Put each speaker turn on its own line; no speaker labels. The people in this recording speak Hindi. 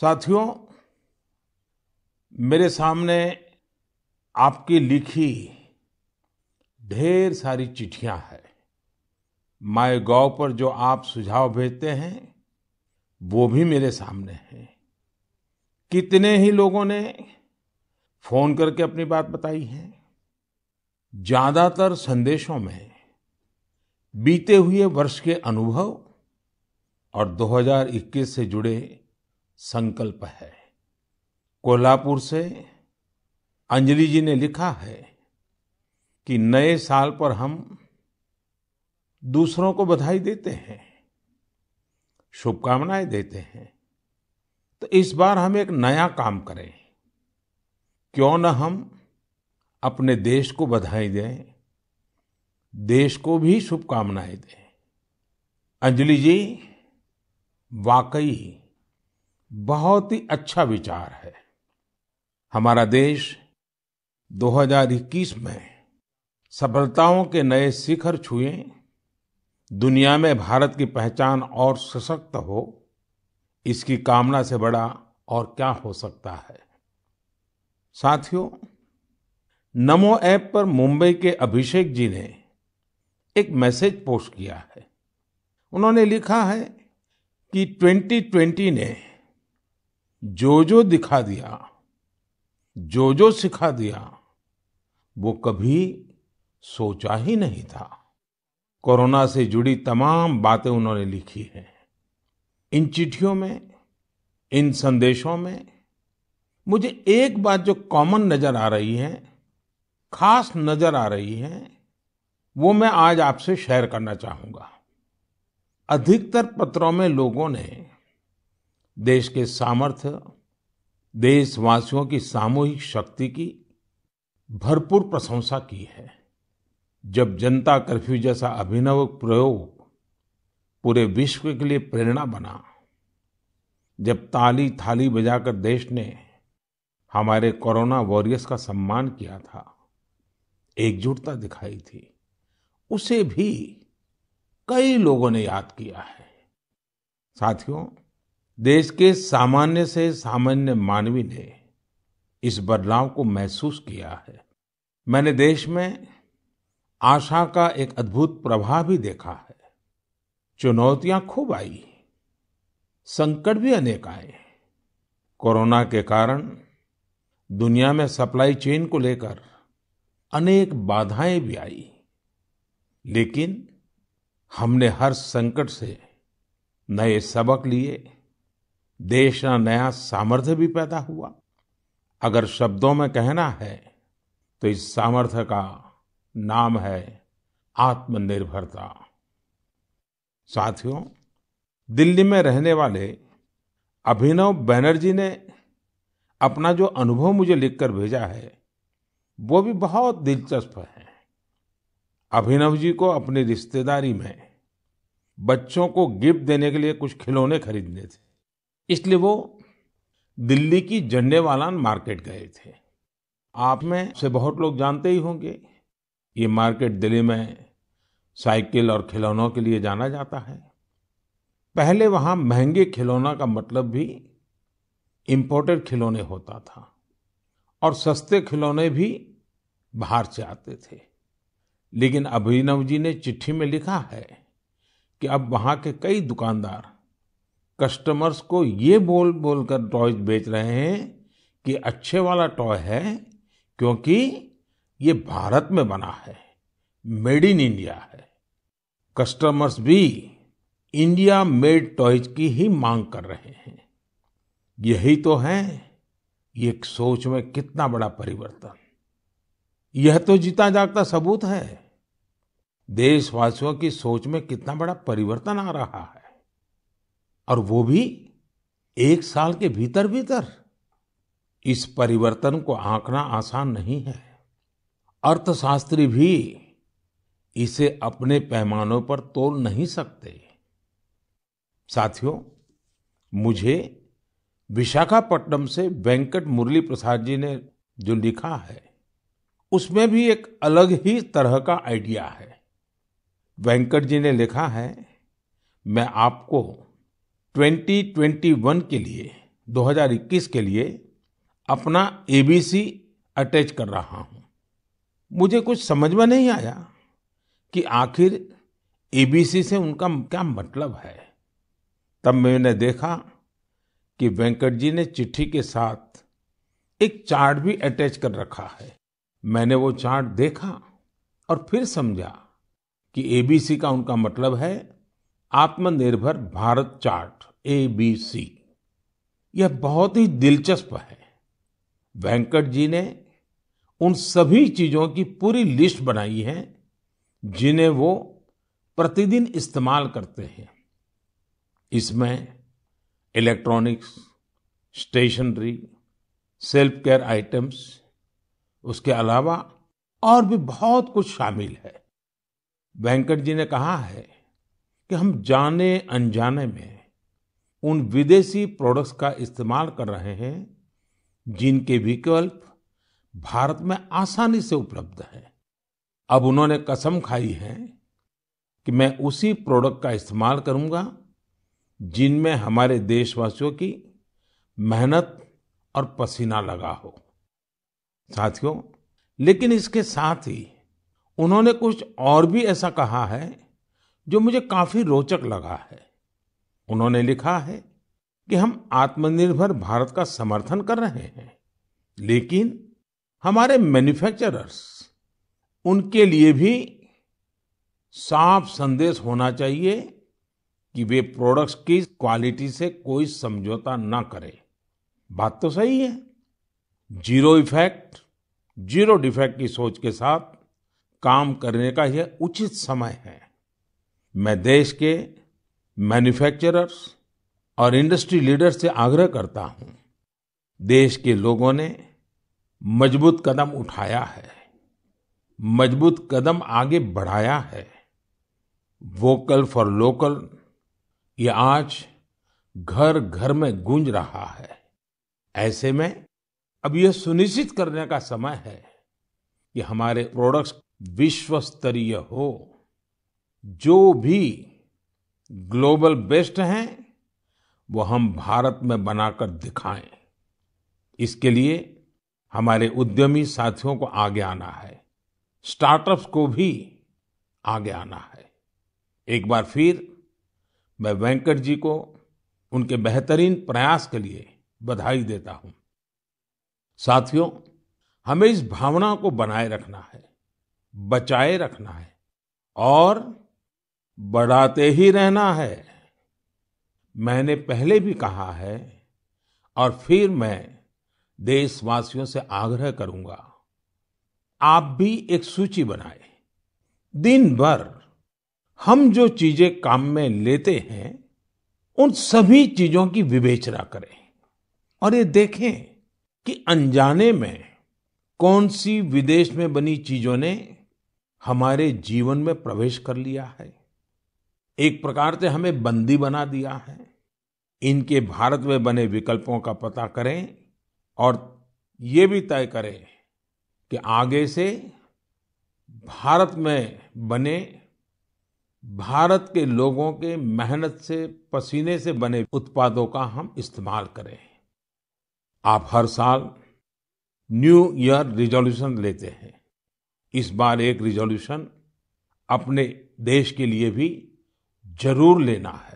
साथियों मेरे सामने आपकी लिखी ढेर सारी है हैं गॉव पर जो आप सुझाव भेजते हैं वो भी मेरे सामने हैं कितने ही लोगों ने फोन करके अपनी बात बताई है ज्यादातर संदेशों में बीते हुए वर्ष के अनुभव और 2021 से जुड़े संकल्प है कोल्हापुर से अंजलि जी ने लिखा है कि नए साल पर हम दूसरों को बधाई देते हैं शुभकामनाएं देते हैं तो इस बार हम एक नया काम करें क्यों न हम अपने देश को बधाई दें देश को भी शुभकामनाएं दें अंजलि जी वाकई बहुत ही अच्छा विचार है हमारा देश 2021 में सफलताओं के नए शिखर छुए दुनिया में भारत की पहचान और सशक्त हो इसकी कामना से बड़ा और क्या हो सकता है साथियों नमो ऐप पर मुंबई के अभिषेक जी ने एक मैसेज पोस्ट किया है उन्होंने लिखा है कि 2020 ने जो जो दिखा दिया जो जो सिखा दिया वो कभी सोचा ही नहीं था कोरोना से जुड़ी तमाम बातें उन्होंने लिखी हैं इन चिट्ठियों में इन संदेशों में मुझे एक बात जो कॉमन नजर आ रही है खास नजर आ रही है वो मैं आज आपसे शेयर करना चाहूंगा अधिकतर पत्रों में लोगों ने देश के सामर्थ्य देशवासियों की सामूहिक शक्ति की भरपूर प्रशंसा की है जब जनता कर्फ्यू जैसा अभिनव प्रयोग पूरे विश्व के लिए प्रेरणा बना जब ताली थाली बजाकर देश ने हमारे कोरोना वॉरियर्स का सम्मान किया था एकजुटता दिखाई थी उसे भी कई लोगों ने याद किया है साथियों देश के सामान्य से सामान्य मानवी ने इस बदलाव को महसूस किया है मैंने देश में आशा का एक अद्भुत प्रवाह भी देखा है चुनौतियां खूब आई संकट भी अनेक आए कोरोना के कारण दुनिया में सप्लाई चेन को लेकर अनेक बाधाएं भी आई लेकिन हमने हर संकट से नए सबक लिए देश का नया सामर्थ्य भी पैदा हुआ अगर शब्दों में कहना है तो इस सामर्थ्य का नाम है आत्मनिर्भरता साथियों दिल्ली में रहने वाले अभिनव बैनर्जी ने अपना जो अनुभव मुझे लिखकर भेजा है वो भी बहुत दिलचस्प है अभिनव जी को अपनी रिश्तेदारी में बच्चों को गिफ्ट देने के लिए कुछ खिलौने खरीदने थे इसलिए वो दिल्ली की वालान मार्केट गए थे आप में से बहुत लोग जानते ही होंगे ये मार्केट दिल्ली में साइकिल और खिलौनों के लिए जाना जाता है पहले वहाँ महंगे खिलौना का मतलब भी इम्पोर्टेड खिलौने होता था और सस्ते खिलौने भी बाहर से आते थे लेकिन अभिनव जी ने चिट्ठी में लिखा है कि अब वहाँ के कई दुकानदार कस्टमर्स को ये बोल बोल कर टॉयज बेच रहे हैं कि अच्छे वाला टॉय है क्योंकि ये भारत में बना है मेड इन इंडिया है कस्टमर्स भी इंडिया मेड टॉयज की ही मांग कर रहे हैं यही तो है ये एक सोच में कितना बड़ा परिवर्तन यह तो जीता जागता सबूत है देशवासियों की सोच में कितना बड़ा परिवर्तन आ रहा है और वो भी एक साल के भीतर भीतर इस परिवर्तन को आंकना आसान नहीं है अर्थशास्त्री भी इसे अपने पैमानों पर तोल नहीं सकते साथियों मुझे विशाखापट्टनम से वेंकट मुरली प्रसाद जी ने जो लिखा है उसमें भी एक अलग ही तरह का आइडिया है वेंकट जी ने लिखा है मैं आपको 2021 के लिए 2021 के लिए अपना एबीसी अटैच कर रहा हूं मुझे कुछ समझ में नहीं आया कि आखिर एबीसी से उनका क्या मतलब है तब मैंने देखा कि वेंकट जी ने चिट्ठी के साथ एक चार्ट भी अटैच कर रखा है मैंने वो चार्ट देखा और फिर समझा कि एबीसी का उनका मतलब है आत्मनिर्भर भारत चार्ट एबीसी यह बहुत ही दिलचस्प है वेंकट जी ने उन सभी चीजों की पूरी लिस्ट बनाई है जिन्हें वो प्रतिदिन इस्तेमाल करते हैं इसमें electronics stationery self care items उसके अलावा और भी बहुत कुछ शामिल है वेंकट जी ने कहा है कि हम जाने अनजाने में उन विदेशी प्रोडक्ट्स का इस्तेमाल कर रहे हैं जिनके विकल्प भारत में आसानी से उपलब्ध है अब उन्होंने कसम खाई है कि मैं उसी प्रोडक्ट का इस्तेमाल करूंगा जिनमें हमारे देशवासियों की मेहनत और पसीना लगा हो साथियों लेकिन इसके साथ ही उन्होंने कुछ और भी ऐसा कहा है जो मुझे काफी रोचक लगा है उन्होंने लिखा है कि हम आत्मनिर्भर भारत का समर्थन कर रहे हैं लेकिन हमारे मैन्युफैक्चरर्स उनके लिए भी साफ संदेश होना चाहिए कि वे प्रोडक्ट्स की क्वालिटी से कोई समझौता ना करें बात तो सही है जीरो इफेक्ट जीरो डिफेक्ट की सोच के साथ काम करने का यह उचित समय है मैं देश के मैन्यूफैक्चरर्स और इंडस्ट्री लीडर्स से आग्रह करता हूँ देश के लोगों ने मजबूत कदम उठाया है मजबूत कदम आगे बढ़ाया है वोकल फॉर लोकल ये आज घर घर में गूंज रहा है ऐसे में अब यह सुनिश्चित करने का समय है कि हमारे प्रोडक्ट्स विश्व स्तरीय हो जो भी ग्लोबल बेस्ट हैं वो हम भारत में बनाकर दिखाएं इसके लिए हमारे उद्यमी साथियों को आगे आना है स्टार्टअप्स को भी आगे आना है एक बार फिर मैं वेंकट जी को उनके बेहतरीन प्रयास के लिए बधाई देता हूं साथियों हमें इस भावना को बनाए रखना है बचाए रखना है और बढ़ाते ही रहना है मैंने पहले भी कहा है और फिर मैं देशवासियों से आग्रह करूंगा आप भी एक सूची बनाए दिन भर हम जो चीजें काम में लेते हैं उन सभी चीजों की विवेचना करें और ये देखें कि अनजाने में कौन सी विदेश में बनी चीजों ने हमारे जीवन में प्रवेश कर लिया है एक प्रकार से हमें बंदी बना दिया है इनके भारत में बने विकल्पों का पता करें और ये भी तय करें कि आगे से भारत में बने भारत के लोगों के मेहनत से पसीने से बने उत्पादों का हम इस्तेमाल करें आप हर साल न्यू ईयर रिजोल्यूशन लेते हैं इस बार एक रिजोल्यूशन अपने देश के लिए भी जरुर लेना है